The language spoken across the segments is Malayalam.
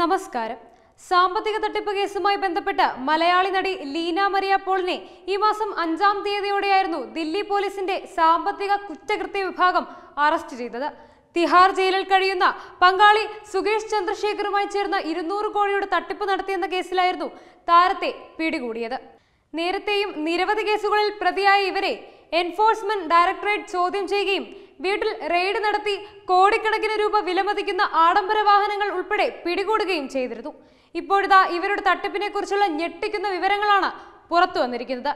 നമസ്കാരം സാമ്പത്തിക തട്ടിപ്പ് കേസുമായി ബന്ധപ്പെട്ട് മലയാളി നടി ലീന മറിയ പോളിനെ ഈ മാസം അഞ്ചാം തീയതിയോടെയായിരുന്നു ദില്ലി പോലീസിന്റെ സാമ്പത്തിക കുറ്റകൃത്യ വിഭാഗം അറസ്റ്റ് ചെയ്തത് തിഹാർ ജയിലിൽ കഴിയുന്ന പങ്കാളി സുകേഷ് ചന്ദ്രശേഖറുമായി ചേർന്ന് ഇരുന്നൂറ് കോടിയുടെ തട്ടിപ്പ് നടത്തിയെന്ന കേസിലായിരുന്നു താരത്തെ പിടികൂടിയത് നേരത്തെയും നിരവധി കേസുകളിൽ പ്രതിയായ ഇവരെ എൻഫോഴ്സ്മെന്റ് ഡയറക്ടറേറ്റ് ചോദ്യം ചെയ്യുകയും വീട്ടിൽ റെയ്ഡ് നടത്തി കോടിക്കണക്കിന് രൂപ വിലമതിക്കുന്ന ആഡംബര വാഹനങ്ങൾ ഉൾപ്പെടെ പിടികൂടുകയും ചെയ്തിരുന്നു ഇപ്പോഴിതാ ഇവരുടെ കുറിച്ചുള്ള ഞെട്ടിക്കുന്ന വിവരങ്ങളാണ് പുറത്തു വന്നിരിക്കുന്നത്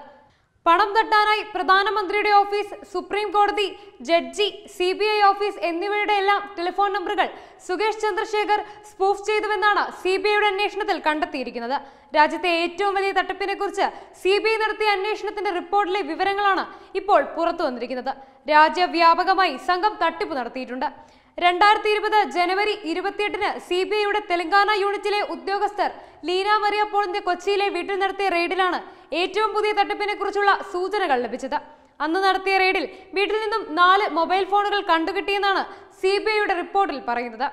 പണം തട്ടാനായി പ്രധാനമന്ത്രിയുടെ ഓഫീസ് സുപ്രീം കോടതി judge C B I office എന്നിവയുടെ എല്ലാം ടെലിഫോൺ നമ്പറുകൾ സുകേഷ് ചന്ദ്രശേഖർ സ്പൂഫ് ചെയ്തുവെന്നാണ് സി ബി ഐയുടെ അന്വേഷണത്തിൽ കണ്ടെത്തിയിരിക്കുന്നത് രാജ്യത്തെ ഏറ്റവും വലിയ തട്ടിപ്പിനെക്കുറിച്ച് സി ബി ഐ നടത്തിയ അന്വേഷണത്തിന്റെ റിപ്പോർട്ടിലെ വിവരങ്ങളാണ് ഇപ്പോൾ പുറത്തു വന്നിരിക്കുന്നത് രാജ്യവ്യാപകമായി സംഘം തട്ടിപ്പ് നടത്തിയിട്ടുണ്ട് രണ്ടായിരത്തി ഇരുപത് ജനുവരി ഇരുപത്തിയെട്ടിന് സി ബി ഐയുടെ തെലങ്കാന യൂണിറ്റിലെ ഉദ്യോഗസ്ഥർ ലീന മറിയ പോളിന്റെ കൊച്ചിയിലെ വീട്ടിൽ നടത്തിയ റെയ്ഡിലാണ് ഏറ്റവും പുതിയ തട്ടിപ്പിനെ കുറിച്ചുള്ള സൂചനകൾ ലഭിച്ചത് അന്ന് നടത്തിയ റെയ്ഡിൽ വീട്ടിൽ നിന്നും നാല് മൊബൈൽ ഫോണുകൾ കണ്ടുകിട്ടിയെന്നാണ് സി ബി ഐയുടെ റിപ്പോർട്ടിൽ പറയുന്നത്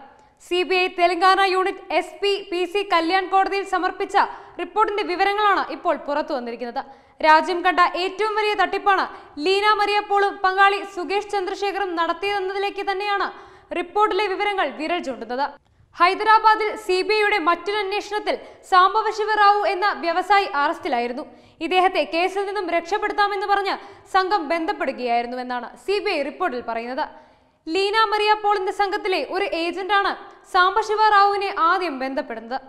C B I Telangana unit S P P C Kalyan കോടതിയിൽ സമർപ്പിച്ച റിപ്പോർട്ടിന്റെ വിവരങ്ങളാണ് ഇപ്പോൾ പുറത്തു വന്നിരിക്കുന്നത് രാജ്യം കണ്ട ഏറ്റവും വലിയ തട്ടിപ്പാണ് ലീന മറിയപ്പോളും പോളും പങ്കാളി സുകേഷ് ചന്ദ്രശേഖറും നടത്തിയതെന്നതിലേക്ക് തന്നെയാണ് റിപ്പോർട്ടിലെ വിവരങ്ങൾ വിരൽ ചൂണ്ടുന്നത് ഹൈദരാബാദിൽ സി ബി ഐയുടെ മറ്റൊരു അന്വേഷണത്തിൽ സാംബവശിവറാവു എന്ന വ്യവസായി അറസ്റ്റിലായിരുന്നു ഇദ്ദേഹത്തെ കേസിൽ നിന്നും രക്ഷപ്പെടുത്താമെന്ന് പറഞ്ഞ് സംഘം ബന്ധപ്പെടുകയായിരുന്നുവെന്നാണ് സി ബി ഐ റിപ്പോർട്ടിൽ പറയുന്നത് ലീന മറിയ പോളിന്റെ സംഘത്തിലെ ഒരു ഏജന്റാണ് സാംബശിവ റാവുവിനെ ആദ്യം ബന്ധപ്പെടുന്നത്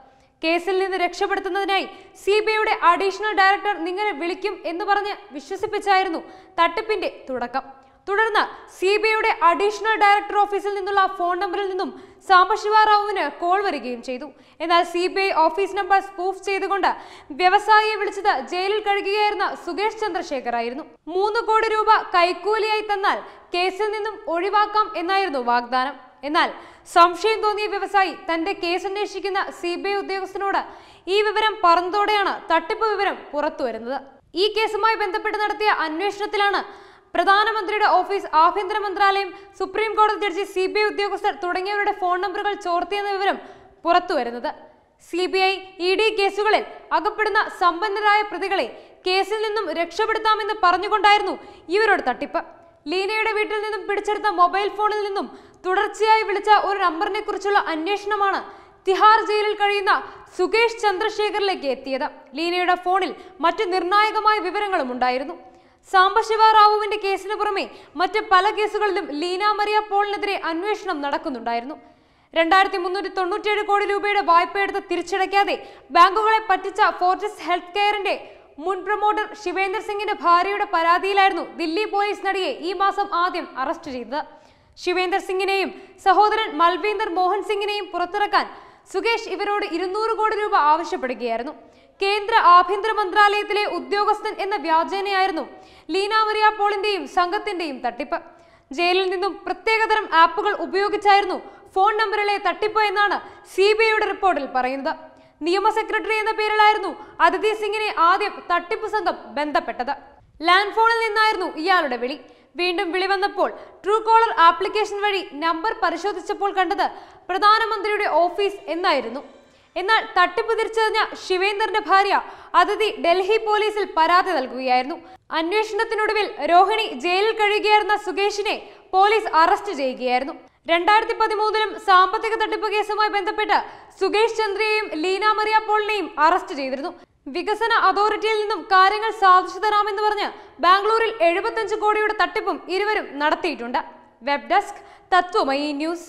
കേസിൽ നിന്ന് രക്ഷപ്പെടുത്തുന്നതിനായി സി ബി ഐയുടെ അഡീഷണൽ ഡയറക്ടർ നിങ്ങനെ വിളിക്കും എന്ന് പറഞ്ഞ് വിശ്വസിപ്പിച്ചായിരുന്നു തട്ടിപ്പിന്റെ തുടക്കം തുടർന്ന് സി ബി ഐയുടെ അഡീഷണൽ ഡയറക്ടർ ഓഫീസിൽ നിന്നുള്ള ഫോൺ നമ്പറിൽ നിന്നും സാംബശിവ റാവുവിന് കോൾ വരികയും ചെയ്തു എന്നാൽ C B I office number spoof ചെയ്തുകൊണ്ട് വ്യവസായിയെ വിളിച്ചത് ജയിലിൽ കഴുകുകയായിരുന്ന സുകേഷ് ചന്ദ്രശേഖർ ആയിരുന്നു മൂന്ന് കോടി രൂപ കൈക്കൂലിയായി തന്നാൽ കേസിൽ നിന്നും ഒഴിവാക്കാം എന്നായിരുന്നു വാഗ്ദാനം എന്നാൽ സംശയം തോന്നിയ വ്യവസായി തന്റെ കേസ് അന്വേഷിക്കുന്ന സി ബി ഐ ഉദ്യോഗസ്ഥനോട് ഈ വിവരം പറഞ്ഞതോടെയാണ് തട്ടിപ്പ് വിവരം പുറത്തുവരുന്നത് ഈ കേസുമായി ബന്ധപ്പെട്ട് നടത്തിയ അന്വേഷണത്തിലാണ് പ്രധാനമന്ത്രിയുടെ ഓഫീസ് ആഭ്യന്തര മന്ത്രാലയം സുപ്രീം കോടതി ജഡ്ജി സി ബി ഐ ഉദ്യോഗസ്ഥർ തുടങ്ങിയവരുടെ ഫോൺ നമ്പറുകൾ ചോർത്തിയെന്ന വിവരം പുറത്തുവരുന്നത് C B I E D കേസുകളിൽ അകപ്പെടുന്ന സമ്പന്നരായ പ്രതികളെ കേസിൽ നിന്നും രക്ഷപ്പെടുത്താമെന്ന് പറഞ്ഞുകൊണ്ടായിരുന്നു ഇവരുടെ തട്ടിപ്പ് ലീനയുടെ വീട്ടിൽ നിന്നും പിടിച്ചെടുത്ത മൊബൈൽ ഫോണിൽ നിന്നും തുടർച്ചയായി വിളിച്ച ഒരു നമ്പറിനെ കുറിച്ചുള്ള അന്വേഷണമാണ് തിഹാർ ജയിലിൽ കഴിയുന്ന സുകേഷ് ചന്ദ്രശേഖറിലേക്ക് എത്തിയത് ലീനയുടെ ഫോണിൽ മറ്റ് നിർണായകമായ വിവരങ്ങളും ഉണ്ടായിരുന്നു സാംബശിവ റാവുവിന്റെ കേസിന് പുറമെ മറ്റ് പല കേസുകളിലും ലീന മറിയ പോളിനെതിരെ അന്വേഷണം നടക്കുന്നുണ്ടായിരുന്നു രണ്ടായിരത്തി മുന്നൂറ്റി തൊണ്ണൂറ്റിയേഴ് കോടി രൂപയുടെ വായ്പയെടുത്ത് തിരിച്ചടയ്ക്കാതെ ബാങ്കുകളെ പറ്റിച്ച ഫോർട്ടിസ് ഹെൽത്ത് കെയറിന്റെ മുൻ പ്രൊമോട്ടർ ശിവേന്ദർ സിംഗിന്റെ ഭാര്യയുടെ പരാതിയിലായിരുന്നു ദില്ലി പോലീസ് നടിയെ ഈ മാസം ആദ്യം അറസ്റ്റ് ചെയ്തത് ശിവേന്ദർ സിംഗിനെയും സഹോദരൻ മൽവീന്ദർ മോഹൻ സിംഗിനെയും പുറത്തിറക്കാൻ സുകേഷ് ഇവരോട് ഇരുന്നൂറ് കോടി രൂപ ആവശ്യപ്പെടുകയായിരുന്നു കേന്ദ്ര ആഭ്യന്തര മന്ത്രാലയത്തിലെ ഉദ്യോഗസ്ഥൻ എന്ന വ്യാജേനയായിരുന്നു ലീനാവറിയ പോളിന്റെയും സംഘത്തിന്റെയും തട്ടിപ്പ് ജയിലിൽ നിന്നും പ്രത്യേകതരം ആപ്പുകൾ ഉപയോഗിച്ചായിരുന്നു ഫോൺ നമ്പറിലെ തട്ടിപ്പ് എന്നാണ് സി ബി ഐയുടെ റിപ്പോർട്ടിൽ പറയുന്നത് നിയമ സെക്രട്ടറി എന്ന പേരിലായിരുന്നു അതിഥി സിംഗിനെ ആദ്യം തട്ടിപ്പ് സംഘം ബന്ധപ്പെട്ടത് ലാൻഡ് ഫോണിൽ നിന്നായിരുന്നു ഇയാളുടെ വിളി വീണ്ടും വിളിവന്നപ്പോൾ ട്രൂ കോളർ ആപ്ലിക്കേഷൻ വഴി നമ്പർ പരിശോധിച്ചപ്പോൾ കണ്ടത് പ്രധാനമന്ത്രിയുടെ ഓഫീസ് എന്നായിരുന്നു എന്നാൽ തട്ടിപ്പ് തിരിച്ചറിഞ്ഞ ശിവേന്ദറിന്റെ ഭാര്യ അതിഥി ഡൽഹി പോലീസിൽ പരാതി നൽകുകയായിരുന്നു അന്വേഷണത്തിനൊടുവിൽ രോഹിണി ജയിലിൽ കഴിയുകയായിരുന്ന സുകേഷിനെ പോലീസ് അറസ്റ്റ് ചെയ്യുകയായിരുന്നു രണ്ടായിരത്തി പതിമൂന്നിലും സാമ്പത്തിക തട്ടിപ്പ് കേസുമായി ബന്ധപ്പെട്ട് സുകേഷ് ചന്ദ്രയെയും ലീന മറിയ പോളിനെയും അറസ്റ്റ് ചെയ്തിരുന്നു വികസന അതോറിറ്റിയിൽ നിന്നും കാര്യങ്ങൾ സാധിച്ചു തരാമെന്ന് പറഞ്ഞ് ബാംഗ്ലൂരിൽ എഴുപത്തഞ്ച് കോടിയുടെ തട്ടിപ്പും ഇരുവരും നടത്തിയിട്ടുണ്ട് വെബ് ഡെസ്ക് തത്വമയി ന്യൂസ്